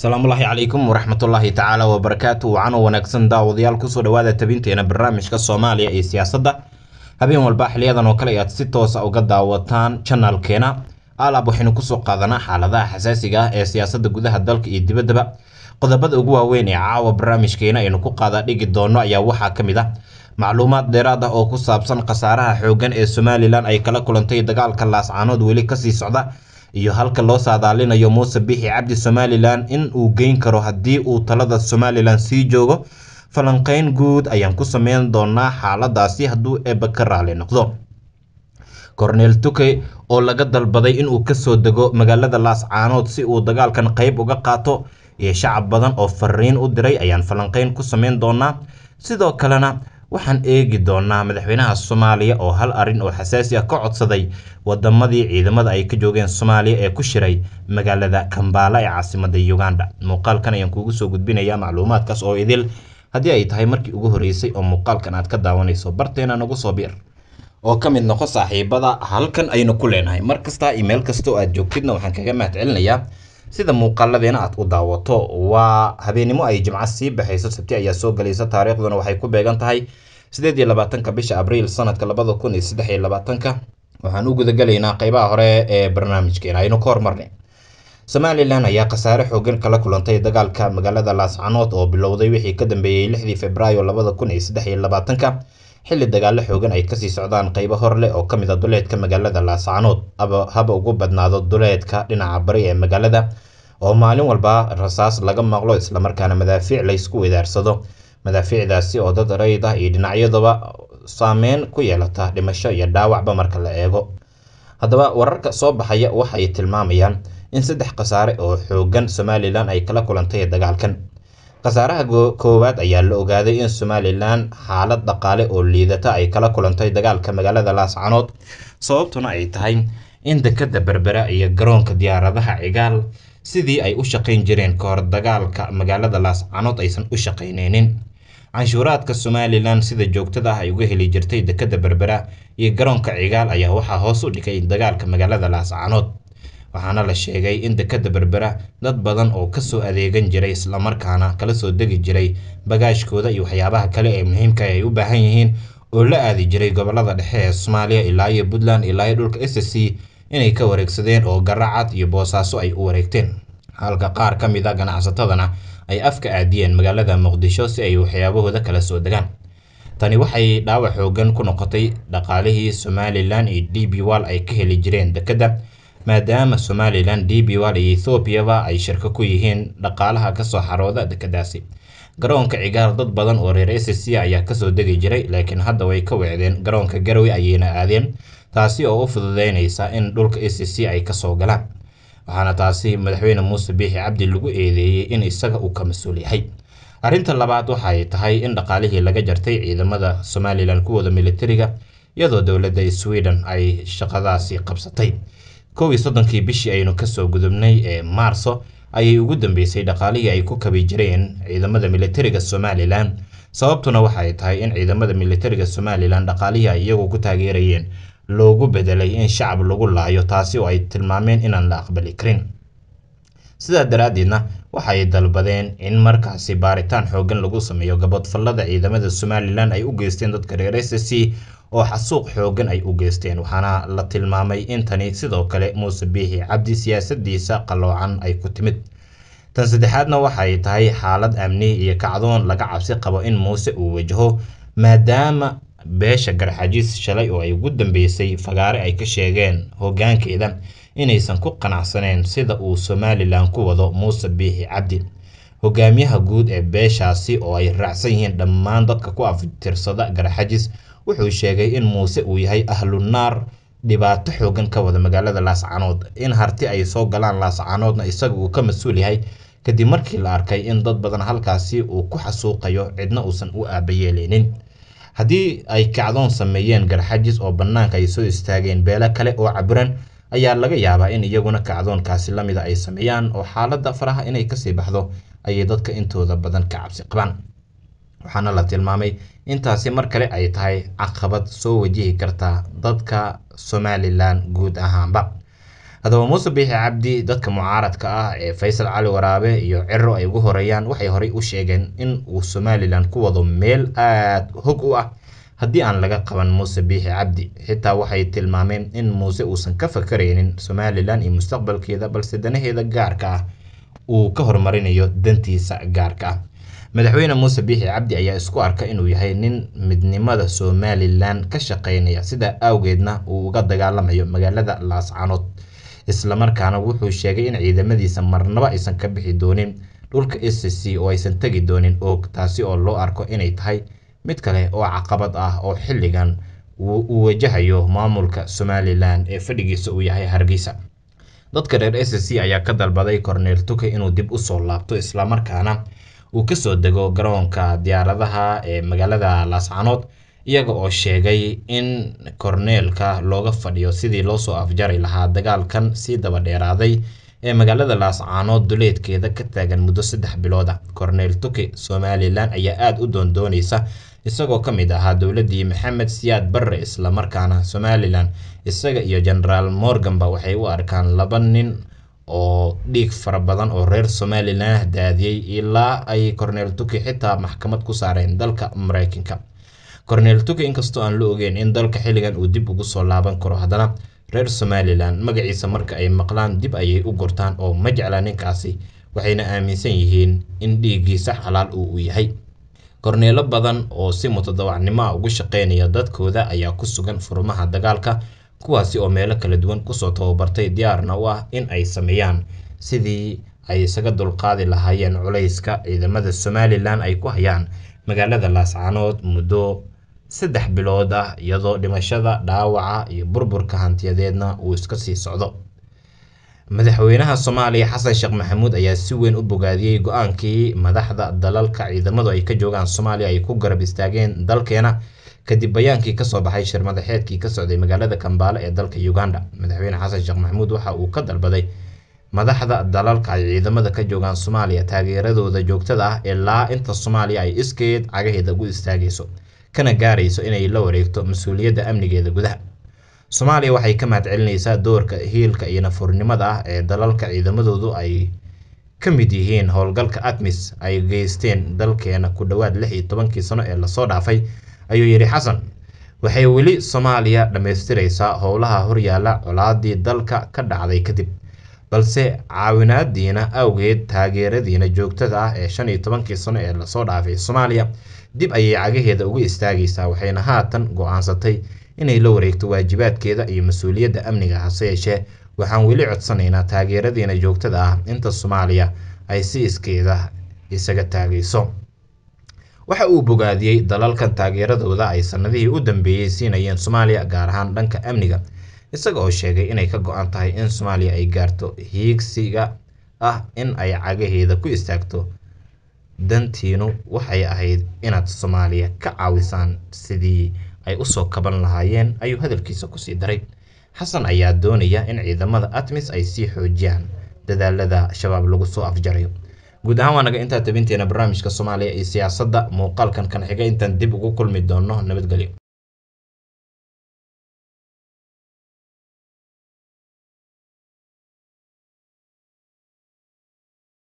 asalaamullaahi calaykum waraxmatullaahi tacaala wabarakaatu wacan wanaagsan daawadayaal kusoo dhawaada tabinteena barnaamijka soomaaliya iyo siyaasadda habeen walba xiliyadan oo kale aad si toosa ah uga daawataan janalkeena alaab waxaynu kusoo qaadanaa xaaladaha xasaasiga ah ee siyaasadda gudaha dalka iyo dibaddaba qodobada ugu waaweyn ee caawa barnaamijkeena aynu ku qaada dhigi doonno ayaa waxaa ka mid ah macluumaad dheeraad ah oo ku saabsan khasaaraha xooggan ee somalilan ay kala kulantay dagaalka laascaanood weli kasii socda iyo halka loo saadaalinayo muuse bixi cabdi somalilan in uu geyn karo haddii uu talada somalilan sii joogo falanqayn guud ayaan ku sameyn doonaa xaaladaasi hadduu eebba ka raali noqdo korneel tuke oo laga dalbaday inuu kasoo dego magaalada laascaanood si uu dagaalkan qayb uga qaato iyo shacab badan oo fariin u diray ayaan falanqayn ku sameyn doonaa sidoo kalena waxaan eegi doonaa madaxweynaha soomaaliya oo hal arrin oo xasaasi ah ka codsaday waddamadii ciidamada ay ka joogeen soomaaliya ee ku shiray magaalada kambaala ee caasimada uganda muuqaalkan ayaan kuugu soo gudbinayaa macluumaadkaas oo idil haddii ay tahay markii ugu horreysay oo muuqaalkan aad ka daawanayso barteena nagu soo biir oo ka mid noqo saaxiibada halkan aynu ku leenahay mar kastaa iyo meel oo aad joogtidna waxaan kaga mahad celinayaa sida muuqaaladeena aad u daawato waa habeenimo ay jimco sii baxayso sabti ayaa soo galaysa taariikhduna waxay ku beegan tahay sideed iyo labaatanka bisha abriil sanadka labada kun iyo saddex iyo labaatanka waxaan u gudagelaynaa qaybaha hore ee barnaamijkeena aynu ka hormarnay somalilan ayaa khasaare xoogan kala kulantay dagaalka magaalada laascanood oo bilowday wixii ka dambeeyey lixdii febraayo labada kun iyo saddex iyo labaatanka xilli dagaalo xoogan ay kasii socdaan qaybo hor leh oo ka mid a ah duleedka magaalada laascaanood haba ugu badnaado duleedka dhinaca bari ee magaalada oo maalin walba rasaas laga maqlo islamarkaana madaafiic laysku wadaarsado madaafiicdaasi oo dad rayd ah iyo dhinacyadaba saameyn ku yeelata dhimasho iyo dhaawacba marka la eego haddaba wararka soo baxaya waxay tilmaamayaan in saddex khasaare oo xooggan somalilan ay kala kulantay dagaalkan khasaaraha koowaad ayaa la ogaaday in somalilan xaalad dhaqaale oo liidata ay kala kulantay dagaalka magaalada laascanood sababtuna ay tahay in dekadda berbera iyo garoonka diyaaradaha cigaal sidii ay u shaqayn jireen kahor dagaalka magaalada laascanood aysan u shaqaynaynin canshuuraadka somalilan sida joogtada ah ay uga heli jirtay dekadda berbera iyo garoonka cigaal ayaa waxaa hoos u dhigay dagaalka magaalada laascanood waxaana la sheegay in dekadda berbera dad badan oo kasoo adeegan jiray islamarkaana kala soo degi jiray bagaashkooda iyo waxyaabaha kale ee muhiimka ah ay u baahan yihiin oo la aadi jiray gobolada dhexe ee soomaaliya ilaa iyo puntland ilaa iyo dhulka s c inay ka wareegsadeen oo garacad iyo boosaaso ay u wareegteen halka qaar ka mid a ah ganacsatadana ay afka aadiyeen magaalada muqdisho si ay waxyaabahooda kala soo degaan tani waxay dhaawac xoogan ku noqotay dhaqaalihii somalilan iyo d b wal ay ka heli jireen dekedda maadaama somalilan d Somaliland, DPWAL iyo ethiopia ay shirka ku yihiin dhaqaalaha kasoo xarooda dekedaasi. garoonka cigaar dad badan oo reer s c ayaa kasoo degi jiray laakiin hadda way ka wecdeen garoonka Garowe ayayna aadeen taasi oo u fududeynaysa in dhulka c ay kasoo galaan waxaana taasi madaxweyne muuse biixi cabdi lagu eedeeyey in isaga uu ka mas-uul yahay arrinta labaad waxay tahay in dhaqaalihii laga jartay ciidamada somalilan kuwooda milatariga iyadoo dowladda swiden ay shaqadaasi qabsatay kow iyo soddonkii bishii aynu kasoo gudubnay ee maarso ayay ugu dambeysay dhaqaalihii ay ku kabi jireen ciidamada militariga somalilan sababtuna waxay tahay in ciidamada militariga somalilan dhaqaalihii ay iyagu ku taageerayeen loogu bedelay in shacab lagu laayo taasi oo ay tilmaameen inaan la aqbali karin sidaa daraaddeedna waxay dalbadeen in markaasi baaritaan xoogan lagu sameeyo gabadfallada ciidamada somalilan ay u geysteen dadka reer s c oo xasuuq xoogan ay u geysteen waxaana la tilmaamay in tani sidoo kale muuse biixi cabdi siyaasadiisa qalloocan ay ku timid tan saddexaadna waxay tahay xaalad amni iyo kacdoon laga cabsi qabo in muuse uu wajaho maadaama beesha garxajiis shalay oo ay ugu dambeysay fagaare ay ka sheegeen hoggaankeeda inaysan ku qanacsanayn sida uu somalilan ku wado muuse biixi cabdi hogaamiyaha guud ee beeshaasi oo ay raacsan yihiin dhammaan dadka ku aftirsada garaxajis wuxuu sheegay in muuse uu yahay ahlunaar dhibaato xoogan ka wada magaalada laascanood in harti ay soo galaan laascanoodna isaga uu ka mas-uul yahay kadib markii la arkay in dad badan halkaasi uu ku xasuuqayo cidna uusan u aabayeeleynin haddii ay kacdoon sameeyeen garxajis oo bannaanka ay soo istaageen beelo kale oo cabiran ayaa laga yaabaa in iyaguna kacdoonkaasi la mida ay sameeyaan oo xaaladda faraha inay kasii baxdo ayay dadka intooda badan ka cabsi qabaan waxaana la tilmaamay intaasi mar kale ay tahay caqabad soo wajihi karta dadka somalilan guud ahaanba haddaba muuse biixi cabdi dadka mucaaradka ah ee faysal cali waraabe iyo ciro ay ugu horeeyaan waxay horey u sheegeen in uu somalilan ku wado meel aada hog u ah haddii aan laga qaban muuse biixi cabdi xitaa waxay tilmaameen in muuse uusan ka fakaraynin somalilan iyo mustaqbalkeeda balse danaheeda gaarka ah uu ka horumarinayo dantiisa gaarka ah madaxweyne muuse biixi cabdi ayaa isku arka inuu yahay nin midnimada somalilan ka shaqaynaya sidaa awgeedna uu uga dagaalamayo magaalada laascanood islamarkaana wuxuu sheegay in ciidamadiisa marnaba aysan ka bixi doonin dhulka c oo aysan tegi doonin oog taasi oo loo arko inay tahay Mid kale oo caqabad ah oo xilligan uu wajahayo maamulka Somalilan ee fadhigiisa uu yahay Hargeysa. Dadka reer c ayaa ka dalbaday Korneyl Tuke inuu dib u soo laabto islamarkaana uu ka soo dego garoonka diyaaradaha ee magaalada Laascanood, iyaga oo sheegay in korneelka looga fadhiyo sidii loosoo afjari lahaa dagaalkan sii daba dheeraaday ee magaalada Laascanood duleedkeeda ka taagan muddo saddex bilooda ah. Korneyl Tuke, Somalilan ayaa aad u doondooneysa isagoo ka mid ahaa dowladii maxamed siyaad barre islamarkaana somalilan isaga iyo jenaraal morganba waxay u arkaan laba nin oo dhiig fara badan oo reer somalilan ah daadiyey ilaa ay cornel tuki xitaa maxkamad ku saareen dalka maraykanka cornel tuki inkastoo aan la ogeyn in dalka xilligan uu dib ugu soo laaban karo haddana reer somalilan magaciisa marka ay maqlaan dib ayay u gurtaan oo ma jecla ninkaasi waxayna aaminsan yihiin in dhiiggii sax xalaal uu u yahay korneelo badan oo si mutadawacnimo ah ugu shaqeynaya dadkooda ayaa ku sugan furumaha dagaalka kuwaasi oo meelo kala duwan kusoo tababartay diyaarna u ah in ay sameeyaan sidii ay isaga dulqaadi lahaayeen culayska ciidamada somalilan ay ku hayaan magaalada laascanood muddo saddex bilood ah iyadoo dhimashada dhaawaca iyo burburka hantiyadeedna uu iska sii socdo madaxweynaha soomaaliya xasan sheekh maxamuud ayaa si weyn u bogaadiyey go-aankii madaxda dalalka ciidamadu ay ka joogaan soomaaliya ay ku garab istaageen dalkeena kadib bayaankii kasoo baxay shir madaxeedkii ka socday magaalada kambaale ee dalka uganda madaxweyne xasan sheekh maxamuud waxa uu ka dalbaday madaxda dalalka ay ciidamada ka joogaan soomaaliya taageeradooda joogtada ah ilaa inta soomaaliya ay iskeed cagaheeda ugu istaagayso kana gaarayso inay la wareegto mas-uuliyadda amnigeeda gudaha Soomaaliya waxay ka mahad celinaysaa doorka hiilka iyo nafurnimada ah ee dalalka ciidamadoodu ay ka mid yihiin howlgalka ATMIS ay geysteen dalkeena ku dhowaad lix iyo tobankii sano ee lasoo dhaafay, ayuu yidhi xasan Waxay weli Soomaaliya dhammaystiraysaa howlaha horyaalla colaadii dalka ka dhacday kadib, balse caawinaadiina awgeed taageeradiina joogtada ah ee shan iyo tobankii sano ee lasoo dhaafay, Soomaaliya dib ayay cagaheeda ugu istaagaysaa, waxayna haatan go'aansatay inay la wareegto waajibaadkeeda iyo mas-uuliyadda amniga hase yeeshee waxaan weli codsanaynaa taageeradiina joogtada ah inta soomaaliya ay si iskeeda isaga taagayso waxa uu bogaadiyey dalalkan taageeradooda ay sanadihii u dambeeyey siinayeen soomaaliya gaar ahaan dhanka amniga isaga oo sheegay inay ka go-an tahay in soomaaliya ay gaarto hiigsiga ah in ay cagaheeda ku istaagto dantiinu waxay ahayd inaad soomaaliya ka caawisaan sidii ay u soo kaban lahaayeen ayuu hadalkiisa kusii daray xasan ayaa doonaya in ciidamada atmis ay sii xoojiyaan dadaalada shabaab lagu soo afjarayo guud ahaan waa naga intaa tabinteena barnaamijka soomaaliya iyo siyaasadda muuqaalkan kan xiga intaan dib ugu kulmi doonno nabadgelyo